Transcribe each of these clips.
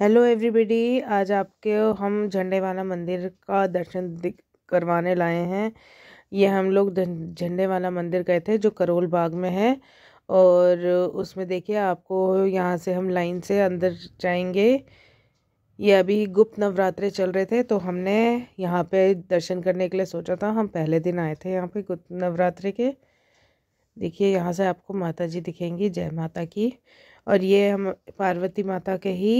hello everybody आज आपके हम झंडे वाला मंदिर का दर्शन करवाने लाए हैं ये हम लोग झंडे वाला मंदिर गए थे जो करोल बाग में है और उसमें देखिए आपको यहाँ से हम लाइन से अंदर जाएंगे ये अभी गुप्त नवरात्रे चल रहे थे तो हमने यहाँ पे दर्शन करने के लिए सोचा था हम पहले दिन आए थे यहाँ पे गुप्त नवरात्रे के देखिए यहाँ से आपको माता जी दिखेंगी जय माता की और ये हम पार्वती माता के ही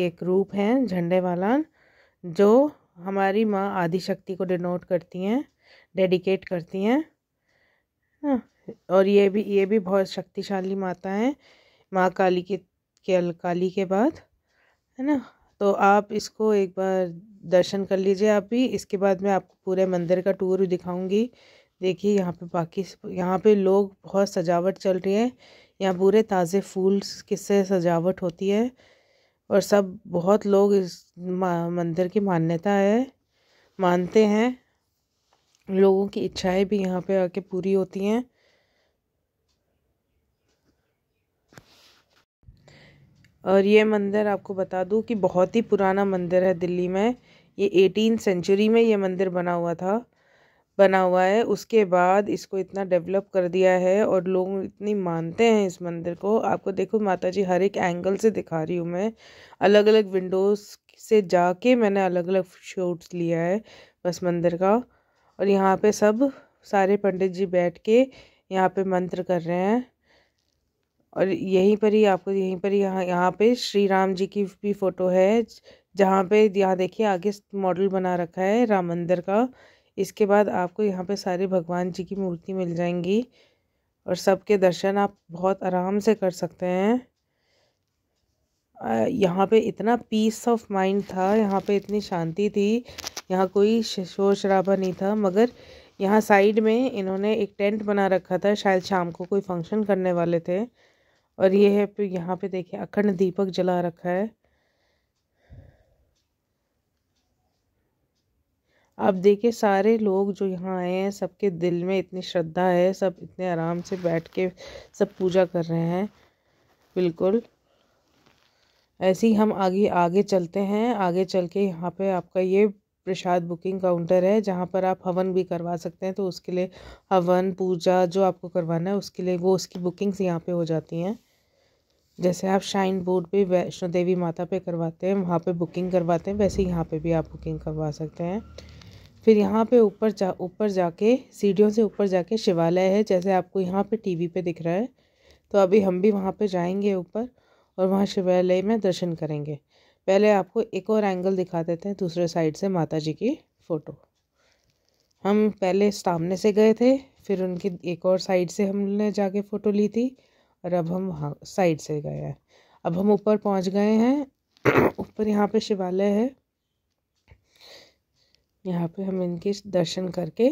एक रूप है झंडे वाला जो हमारी माँ आदिशक्ति को डिनोट करती हैं डेडिकेट करती हैं हाँ, और ये भी ये भी बहुत शक्तिशाली माता है माँ काली के काली के बाद है ना तो आप इसको एक बार दर्शन कर लीजिए आप भी इसके बाद मैं आपको पूरे मंदिर का टूर दिखाऊंगी देखिए यहाँ पे बाकी यहाँ पे लोग बहुत सजावट चल रही है यहाँ पूरे ताज़े फूल्स किससे सजावट होती है और सब बहुत लोग इस मंदिर की मान्यता है मानते हैं लोगों की इच्छाएं भी यहाँ पे आके पूरी होती हैं और ये मंदिर आपको बता दूँ कि बहुत ही पुराना मंदिर है दिल्ली में ये एटीन सेंचुरी में ये मंदिर बना हुआ था बना हुआ है उसके बाद इसको इतना डेवलप कर दिया है और लोग इतनी मानते हैं इस मंदिर को आपको देखो माता जी हर एक एंगल से दिखा रही हूँ मैं अलग अलग विंडोज़ से जाके मैंने अलग अलग शूट्स लिया है बस मंदिर का और यहाँ पे सब सारे पंडित जी बैठ के यहाँ पे मंत्र कर रहे हैं और यहीं पर ही आपको यहीं पर ही यहाँ यहाँ पे श्री राम जी की भी फ़ोटो है जहाँ पे यहाँ देखिए आगे मॉडल बना रखा है राम मंदिर का इसके बाद आपको यहाँ पे सारे भगवान जी की मूर्ति मिल जाएंगी और सबके दर्शन आप बहुत आराम से कर सकते हैं यहाँ पे इतना पीस ऑफ माइंड था यहाँ पे इतनी शांति थी यहाँ कोई शोर शराबा नहीं था मगर यहाँ साइड में इन्होंने एक टेंट बना रखा था शायद शाम को कोई फंक्शन करने वाले थे और ये है यहाँ पे देखिए अखंड दीपक जला रखा है आप देखिए सारे लोग जो यहाँ आए हैं सबके दिल में इतनी श्रद्धा है सब इतने आराम से बैठ के सब पूजा कर रहे हैं बिल्कुल ऐसे ही हम आगे आगे चलते हैं आगे चल के यहाँ पे आपका ये प्रसाद बुकिंग काउंटर है जहाँ पर आप हवन भी करवा सकते हैं तो उसके लिए हवन पूजा जो आपको करवाना है उसके लिए वो उसकी बुकिंग्स यहाँ पे हो जाती हैं जैसे आप शाइन बोर्ड पे वैष्णो देवी माता पे करवाते हैं वहाँ पे बुकिंग करवाते हैं वैसे यहाँ पे भी आप बुकिंग करवा सकते हैं फिर यहाँ पे ऊपर जा ऊपर जाके सीढ़ियों से ऊपर जाके शिवालय है जैसे आपको यहाँ पे टीवी पे दिख रहा है तो अभी हम भी वहाँ पे जाएंगे ऊपर और वहाँ शिवालय में दर्शन करेंगे पहले आपको एक और एंगल दिखा देते हैं दूसरे साइड से माता जी की फ़ोटो हम पहले सामने से गए थे फिर उनकी एक और साइड से हमने जाके फ़ोटो ली थी और अब हम वहाँ साइड से गए हैं अब हम ऊपर पहुँच गए हैं ऊपर यहाँ पर शिवालय है यहाँ पे हम इनके दर्शन करके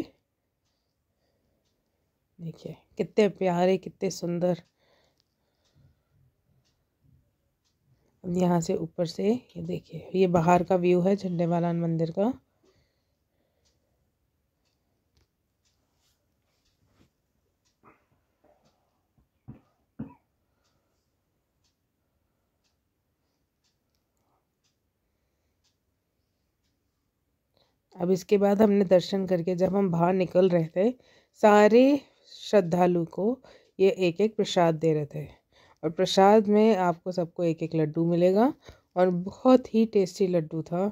देखिए कितने प्यारे कितने सुंदर यहाँ से ऊपर से ये देखिए ये बाहर का व्यू है झंडे वाला मंदिर का अब इसके बाद हमने दर्शन करके जब हम बाहर निकल रहे थे सारे श्रद्धालु को ये एक एक प्रसाद दे रहे थे और प्रसाद में आपको सबको एक एक लड्डू मिलेगा और बहुत ही टेस्टी लड्डू था